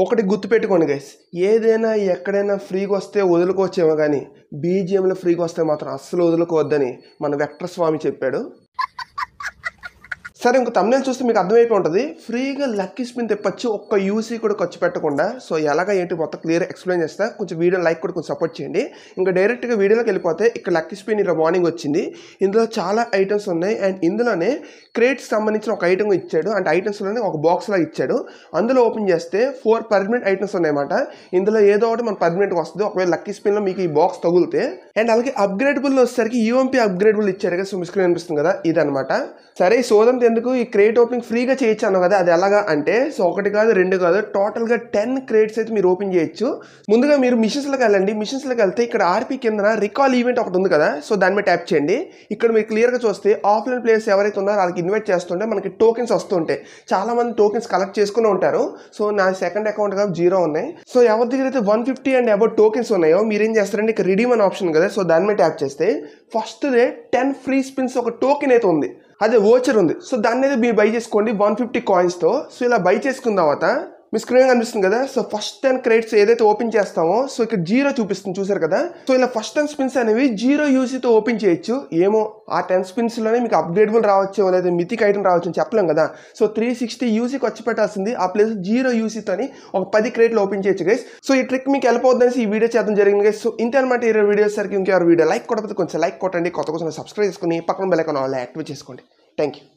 ఒకటి గుర్తుపెట్టుకోండి గైస్ ఏదైనా ఎక్కడైనా ఫ్రీగా వస్తే వదులుకోవచ్చేమో కానీ బీజిఎంలో ఫ్రీగా వస్తే మాత్రం అస్సలు వదులుకోవద్దని మన స్వామి చెప్పాడు సరే ఇంకో తమిళ చూస్తే మీకు అర్థమైపోయి ఉంటుంది ఫ్రీగా లక్కీ స్పిన్ తెప్పచ్చు ఒక్క యూసీ కూడా ఖర్చు పెట్టకుండా సో ఎలాగ ఏంటి మొత్తం క్లియర్ ఎక్స్ప్లెయిన్ చేస్తా కొంచెం వీడియో లైక్ కూడా కొంచెం సపోర్ట్ చేయండి ఇంకా డైరెక్ట్గా వీడియోలోకి వెళ్ళిపోతే ఇక్కడ లక్కీ స్పిన్ ఇలా మార్నింగ్ వచ్చింది ఇందులో చాలా ఐటమ్స్ ఉన్నాయి అండ్ ఇందులోనే క్రేట్స్ సంబంధించిన ఒక ఐటమ్ ఇచ్చాడు అండ్ ఐటమ్స్లోనే ఒక బాక్స్లో ఇచ్చాడు అందులో ఓపెన్ చేస్తే ఫోర్ పర్మినెంట్ ఐటమ్స్ ఉన్నాయన్నమాట ఇందులో ఏదో ఒకటి మన పర్మినెంట్గా వస్తుంది ఒకవేళ లక్కీ స్పిన్లో మీకు ఈ బాక్స్ తగులితే అండ్ అలాగే అప్గ్రేడబుల్ వచ్చేసరికి యూఎంపీ e అప్గ్రేడబుల్ ఇచ్చాడు కదా సో మిస్క్రీన్ అనిపిస్తుంది కదా ఇదనమాట సరే ఈ సోదం ఎందుకు ఈ క్రేట్ ఓపెనింగ్ ఫ్రీగా చేయొచ్చాను కదా అది ఎలాగా అంటే సో ఒకటి కాదు రెండు కాదు టోటల్గా టెన్ క్రేట్స్ అయితే మీరు ఓపెన్ చేయొచ్చు ముందుగా మీరు మిషన్స్లోకి వెళ్ళండి మిషన్స్లోకి వెళ్తే ఇక్కడ ఆర్పీ కింద రికాల్ ఈవెంట్ ఒకటి ఉంది కదా సో దాని మీద ట్యాప్ చేయండి ఇక్కడ మీరు క్లియర్గా చూస్తే ఆఫ్లైన్ ప్లేయర్స్ ఎవరైతే ఉన్నారో వాళ్ళకి ఇన్వైట్ చేస్తుంటే మనకి టోకెన్స్ వస్తుంటాయి మంది టోకెన్స్ కలెక్ట్ చేసుకుని ఉంటారు సో నా సెకండ్ అకౌంట్ కాదు జీరో ఉన్నాయి సో ఎవరి దగ్గర అయితే one fifty and about tokens ఉన్నాయో మీరేం చేస్తారంటే ఇక్కడ రిడీమ్ ఆప్షన్ కదా సో దాని మీద ట్యాప్ చేస్తే ఫస్ట్దే టెన్ ఫ్రీ స్పిన్స్ ఒక టోకెన్ అయితే ఉంది అదే ఓచర్ ఉంది సో దాన్ని అయితే మీరు బై చేసుకోండి వన్ ఫిఫ్టీ కాయిన్స్తో సో ఇలా బై చేసుకున్న తర్వాత మీ స్క్రీన్ కనిపిస్తుంది కదా సో ఫస్ట్ టెన్ క్రెడిట్స్ ఏదైతే ఓపెన్ చేస్తామో సో ఇక్కడ జీరో చూపిస్తుంది చూసారు కదా సో ఇలా ఫస్ట్ టెన్ స్పిన్స్ అనేవి జీరో యూసీతో ఓపెన్ చేయొచ్చు ఏమో ఆ టెన్ స్పిన్స్లోనే మీకు అప్గ్రేడబుల్ రావచ్చు లేదా మితికి ఐటమ్ రావచ్చు అని చెప్పలేం కదా సో త్రీ సిక్స్టీ యూసీకి వచ్చి పెట్టాల్సింది ఆ ప్లేస్ జీరో యూసీతో ఒక పది క్రెడిట్లు ఓపెన్ చేయొచ్చు గైస్ సో ఈ ట్రిక్ మీకు వెళ్ళిపోద్దని ఈ వీడియో చేద్దాం జరిగింది గైస్ సో ఇంత అనమాట ఈ వీడియోస్ సరికి ఇంకెవరు వీడియో లైక్ కొట్టకపోతే కొంచెం లైక్ కొట్టండి కొత్త కోసం సబ్స్క్రైబ్ చేసుకుని పక్కన బెల్ ఆల్ యాక్టివేట్ చేసుకోండి థ్యాంక్ యూ